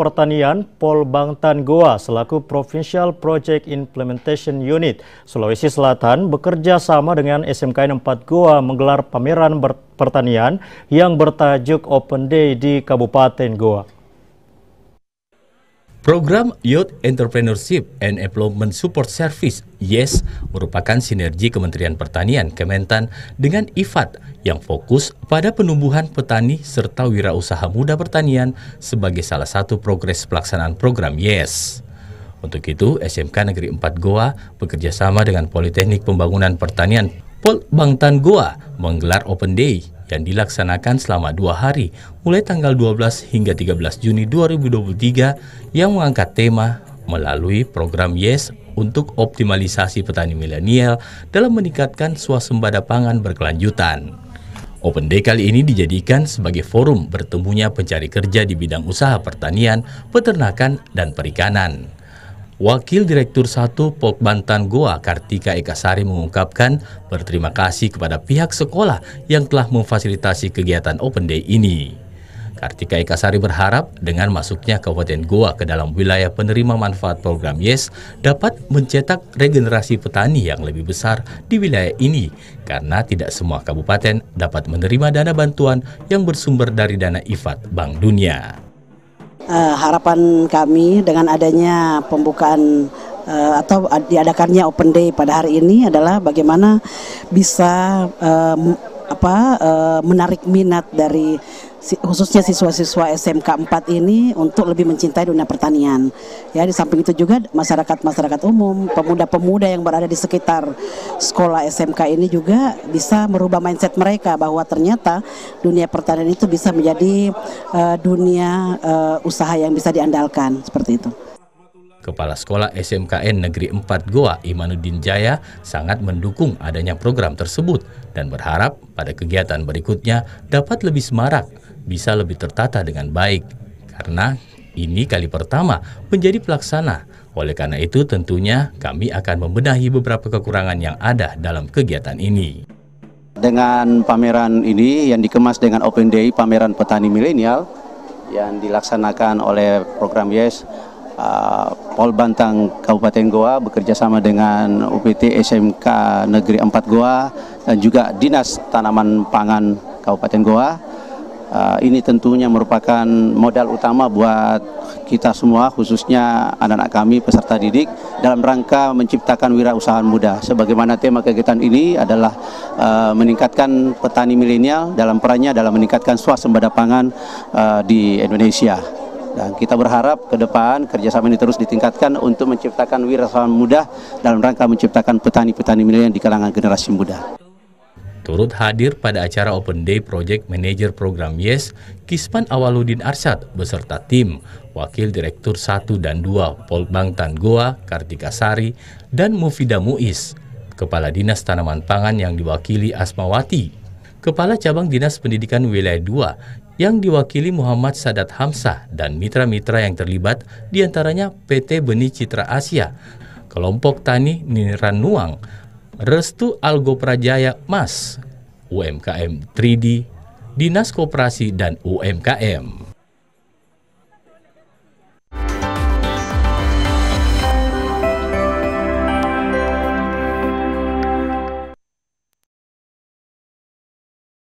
Pertanian Pol Bangtan Goa selaku Provincial Project Implementation Unit Sulawesi Selatan bekerja sama dengan SMK 4 Goa menggelar pameran pertanian yang bertajuk Open Day di Kabupaten Goa. Program Youth Entrepreneurship and Employment Support Service YES merupakan sinergi Kementerian Pertanian Kementan dengan IFAT yang fokus pada penumbuhan petani serta wirausaha muda pertanian sebagai salah satu progres pelaksanaan program YES. Untuk itu, SMK Negeri 4 Goa bekerjasama dengan Politeknik Pembangunan Pertanian Pol Bangtan Goa menggelar Open Day dan dilaksanakan selama dua hari mulai tanggal 12 hingga 13 Juni 2023 yang mengangkat tema melalui program YES untuk optimalisasi petani milenial dalam meningkatkan swasembada pangan berkelanjutan. Open Day kali ini dijadikan sebagai forum bertemunya pencari kerja di bidang usaha pertanian, peternakan, dan perikanan. Wakil Direktur 1 Pok Bantan Goa Kartika Ekasari mengungkapkan berterima kasih kepada pihak sekolah yang telah memfasilitasi kegiatan Open Day ini. Kartika Ekasari berharap dengan masuknya Kabupaten Goa ke dalam wilayah penerima manfaat program YES dapat mencetak regenerasi petani yang lebih besar di wilayah ini karena tidak semua kabupaten dapat menerima dana bantuan yang bersumber dari dana IFAD Bank Dunia uh, harapan kami dengan adanya pembukaan uh, atau diadakannya open day pada hari ini adalah bagaimana bisa uh, apa eh, menarik minat dari khususnya siswa-siswa SMK 4 ini untuk lebih mencintai dunia pertanian. Ya, di samping itu juga masyarakat-masyarakat umum, pemuda-pemuda yang berada di sekitar sekolah SMK ini juga bisa merubah mindset mereka bahwa ternyata dunia pertanian itu bisa menjadi uh, dunia uh, usaha yang bisa diandalkan seperti itu. Kepala Sekolah SMKN Negeri 4 Goa Imanuddin Jaya sangat mendukung adanya program tersebut dan berharap pada kegiatan berikutnya dapat lebih semarak, bisa lebih tertata dengan baik. Karena ini kali pertama menjadi pelaksana. Oleh karena itu tentunya kami akan membenahi beberapa kekurangan yang ada dalam kegiatan ini. Dengan pameran ini yang dikemas dengan Open Day Pameran Petani Milenial yang dilaksanakan oleh program YES Polbantang ah, Pol Bantang Kabupaten Goa bekerjasama dengan UPT SMK Negeri 4 Goa dan juga Dinas Tanaman Pangan Kabupaten Goa. Uh, ini tentunya merupakan modal utama buat kita semua khususnya anak-anak kami peserta didik dalam rangka menciptakan wirausahaan muda. Sebagaimana tema kegiatan ini adalah uh, meningkatkan petani milenial dalam perannya dalam meningkatkan swasembada pangan uh, di Indonesia. Dan kita berharap ke depan kerjasama ini terus ditingkatkan untuk menciptakan wirausaha muda dalam rangka menciptakan petani-petani milenial di kalangan generasi muda. Turut hadir pada acara Open Day Project Manager Program YES, Kispan Awaludin Arsyad beserta tim, Wakil Direktur 1 dan 2 Tan Goa Kartikasari, dan Mufida Muiz, Kepala Dinas Tanaman Pangan yang diwakili Asmawati, Kepala Cabang Dinas Pendidikan Wilayah 2 yang diwakili Muhammad Sadat Hamsah dan mitra-mitra yang terlibat diantaranya PT Benih Citra Asia, Kelompok Tani Nuang, Restu Algo Prajaya Mas, UMKM 3D, Dinas Koperasi dan UMKM.